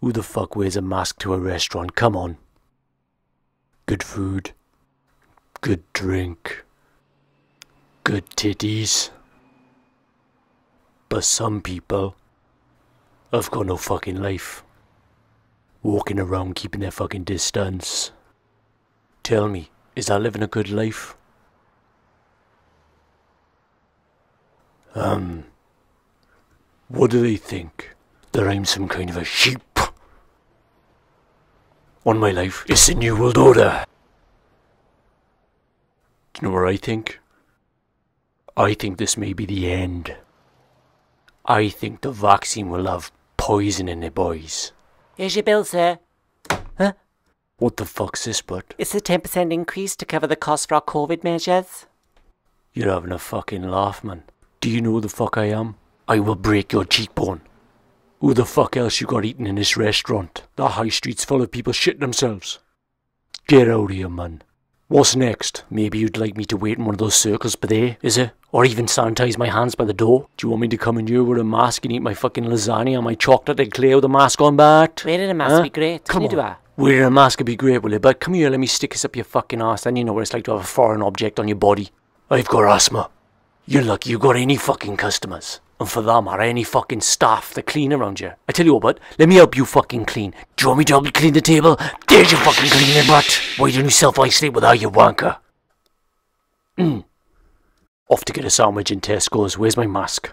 Who the fuck wears a mask to a restaurant? Come on. Good food. Good drink. Good titties. But some people have got no fucking life. Walking around keeping their fucking distance. Tell me, is that living a good life? Um, what do they think? That I'm some kind of a sheep? on my life. It's the New World Order. Do you know what I think? I think this may be the end. I think the vaccine will have poison in it, boys. Here's your bill, sir. Huh? What the fuck's this, but? It's a 10% increase to cover the cost for our COVID measures. You're having a fucking laugh, man. Do you know who the fuck I am? I will break your cheekbone. Who the fuck else you got eating in this restaurant? The high street's full of people shitting themselves. Get out of here, man. What's next? Maybe you'd like me to wait in one of those circles by there, is it? Or even sanitize my hands by the door? Do you want me to come in here with a mask and eat my fucking lasagna and my chocolate and clear with a mask on, Bart? Wearing a mask huh? be great. Come on. I? Wearing a mask would be great, will it? But come here, let me stick this up your fucking ass, then you know what it's like to have a foreign object on your body. I've got asthma. You're lucky you got any fucking customers. And for them are any fucking staff that clean around you. I tell you what, bud, let me help you fucking clean. Do you want me to help you clean the table? There's your fucking cleaning butt. Why don't you self-isolate without your wanker? Off to get a sandwich in Tesco's. Where's my mask?